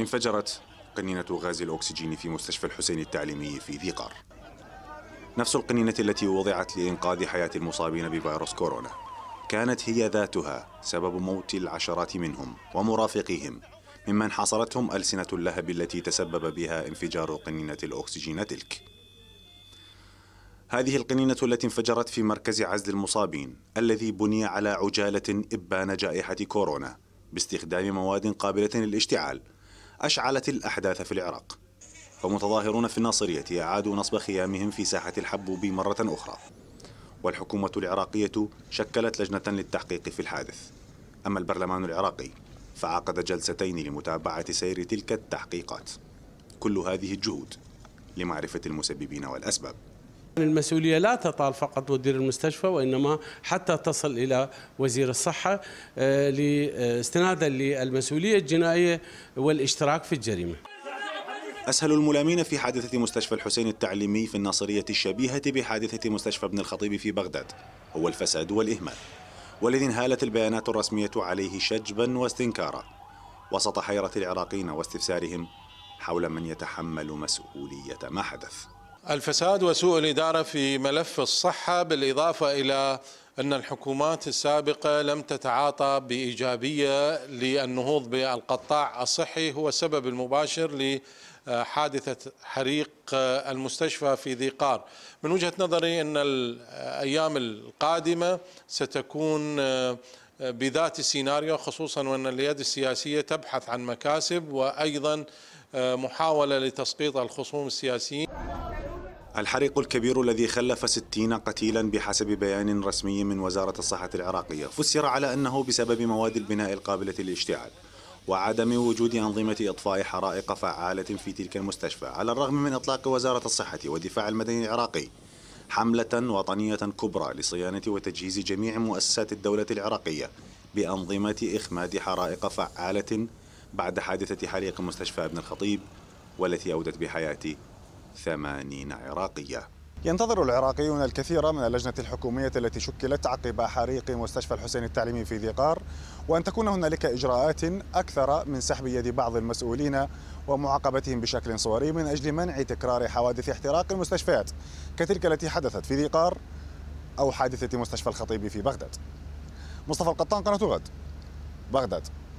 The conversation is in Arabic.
انفجرت قنينة غاز الأكسجين في مستشفى الحسين التعليمي في ذي قار نفس القنينة التي وضعت لإنقاذ حياة المصابين بفيروس كورونا كانت هي ذاتها سبب موت العشرات منهم ومرافقيهم ممن حاصرتهم ألسنة اللهب التي تسبب بها انفجار قنينة الأكسجين تلك هذه القنينة التي انفجرت في مركز عزل المصابين الذي بني على عجالة إبان جائحة كورونا باستخدام مواد قابلة للاشتعال أشعلت الأحداث في العراق فمتظاهرون في الناصرية أعادوا نصب خيامهم في ساحة الحبوب مرة أخرى والحكومة العراقية شكلت لجنة للتحقيق في الحادث أما البرلمان العراقي فعقد جلستين لمتابعة سير تلك التحقيقات كل هذه الجهود لمعرفة المسببين والأسباب المسؤولية لا تطال فقط مدير المستشفى وإنما حتى تصل إلى وزير الصحة آه، استنادا للمسؤولية الجنائية والاشتراك في الجريمة أسهل الملامين في حادثة مستشفى الحسين التعليمي في الناصرية الشبيهة بحادثة مستشفى ابن الخطيب في بغداد هو الفساد والإهمال والذي انهالت البيانات الرسمية عليه شجبا واستنكارا وسط حيرة العراقيين واستفسارهم حول من يتحمل مسؤولية ما حدث الفساد وسوء الإدارة في ملف الصحة بالإضافة إلى أن الحكومات السابقة لم تتعاطى بإيجابية للنهوض بالقطاع الصحي هو السبب المباشر لحادثة حريق المستشفى في ذي قار من وجهة نظري أن الأيام القادمة ستكون بذات السيناريو خصوصا وأن اليد السياسية تبحث عن مكاسب وأيضا محاولة لتسقيط الخصوم السياسيين الحريق الكبير الذي خلف 60 قتيلا بحسب بيان رسمي من وزارة الصحة العراقية فسر على أنه بسبب مواد البناء القابلة للاشتعال وعدم وجود أنظمة إطفاء حرائق فعالة في تلك المستشفى على الرغم من إطلاق وزارة الصحة والدفاع المدني العراقي حملة وطنية كبرى لصيانة وتجهيز جميع مؤسسات الدولة العراقية بأنظمة إخماد حرائق فعالة بعد حادثة حريق مستشفى ابن الخطيب والتي أودت بحياة ثمانين عراقية ينتظر العراقيون الكثير من اللجنة الحكومية التي شكلت عقب حريق مستشفى الحسين التعليمي في ذي قار وأن تكون هنالك إجراءات أكثر من سحب يد بعض المسؤولين ومعاقبتهم بشكل صوري من أجل منع تكرار حوادث احتراق المستشفيات كتلك التي حدثت في ذي قار أو حادثة مستشفى الخطيب في بغداد مصطفى القطان قناة غد بغداد